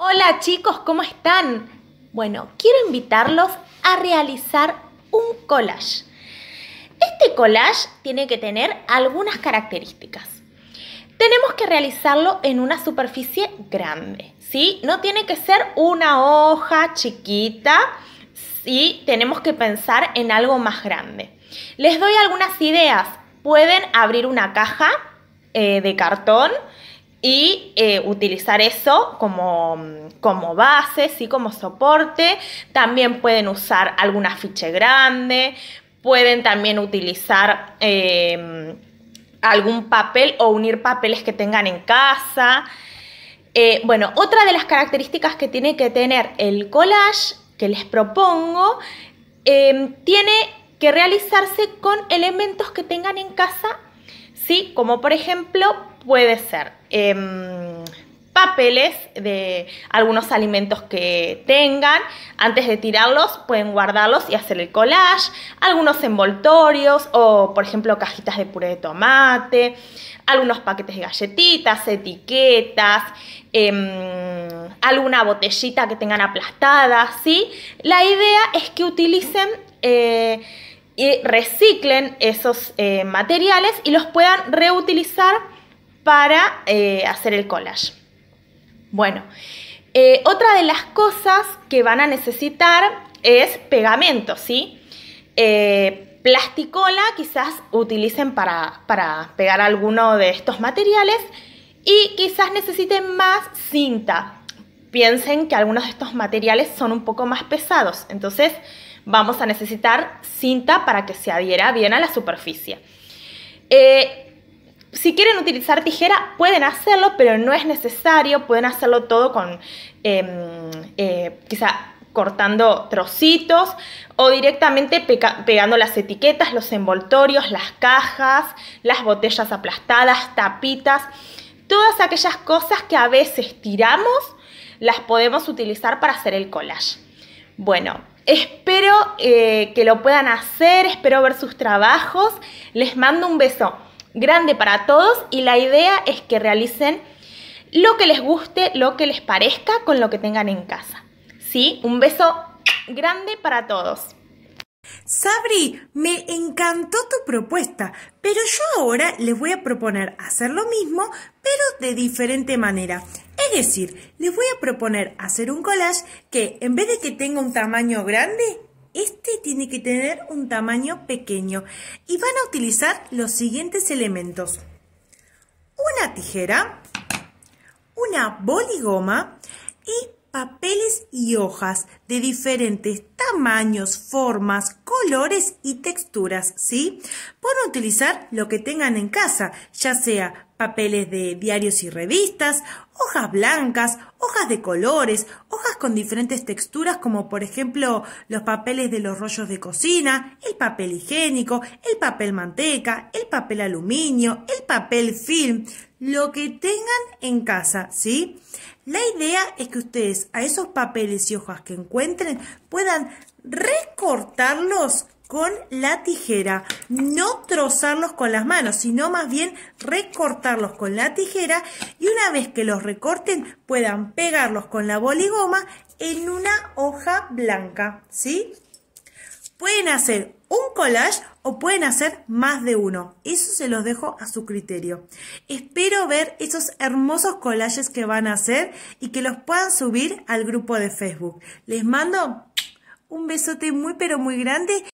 Hola chicos, ¿cómo están? Bueno, quiero invitarlos a realizar un collage. Este collage tiene que tener algunas características. Tenemos que realizarlo en una superficie grande, ¿sí? No tiene que ser una hoja chiquita, sí, tenemos que pensar en algo más grande. Les doy algunas ideas. Pueden abrir una caja eh, de cartón y eh, utilizar eso como, como base, y como soporte. También pueden usar algún afiche grande, pueden también utilizar em, algún papel o unir papeles que tengan en casa. Eh, bueno, otra de las características que tiene que tener el collage que les propongo, em, tiene que realizarse con elementos que tengan en casa, ¿sí? como por ejemplo puede ser em, papeles de algunos alimentos que tengan. Antes de tirarlos pueden guardarlos y hacer el collage. Algunos envoltorios o por ejemplo cajitas de puré de tomate. Algunos paquetes de galletitas, etiquetas, em, alguna botellita que tengan aplastada, ¿sí? La idea es que utilicen... Eh, y reciclen esos eh, materiales y los puedan reutilizar para eh, hacer el collage. Bueno, eh, otra de las cosas que van a necesitar es pegamento, ¿sí? Eh, plasticola quizás utilicen para, pegar alguno de estos materiales y quizás necesiten más cinta. Piensen que algunos de estos materiales son un poco más pesados, entonces vamos a necesitar cinta para que se adhiera bien a la superficie. Si quieren utilizar tijera, pueden hacerlo, pero no es necesario. Pueden hacerlo todo con em, eh, quizá cortando trocitos o directamente pegando las etiquetas, los envoltorios, las cajas, las botellas aplastadas, tapitas, todas aquellas cosas que a veces tiramos, las podemos utilizar para hacer el collage. Bueno, espero eh, que lo puedan hacer, espero ver sus trabajos, les mando un beso grande para todos y la idea es que realicen lo que les guste, lo que les parezca con lo que tengan en casa. ¿Sí? Un beso grande para todos. Sabri, me encantó tu propuesta, pero yo ahora les voy a proponer hacer lo mismo, pero de diferente manera. Es decir, les voy a proponer hacer un collage que en vez de que tenga un tamaño grande, este tiene que tener un tamaño pequeño y van a utilizar los siguientes elementos. Una tijera, una boligoma y papeles y hojas de diferentes tamaños, formas, colores y texturas, ¿sí? Pueden utilizar lo que tengan en casa, ya sea papeles de diarios y revistas, hojas blancas, hojas de colores, hojas con diferentes texturas como por ejemplo los papeles de los rollos de cocina, el papel higiénico, el papel manteca, el papel aluminio, el papel film, lo que tengan en casa, ¿sí? La idea es que ustedes a esos papeles y hojas que encuentren puedan recortarlos con la tijera, no trozarlos con las manos, sino más bien recortarlos con la tijera y una vez que los recorten puedan pegarlos con la boligoma en una hoja blanca, ¿sí? Pueden hacer un collage o pueden hacer más de uno. Eso se los dejo a su criterio. Espero ver esos hermosos collages que van a hacer y que los puedan subir al grupo de Facebook. Les mando un besote muy pero muy grande.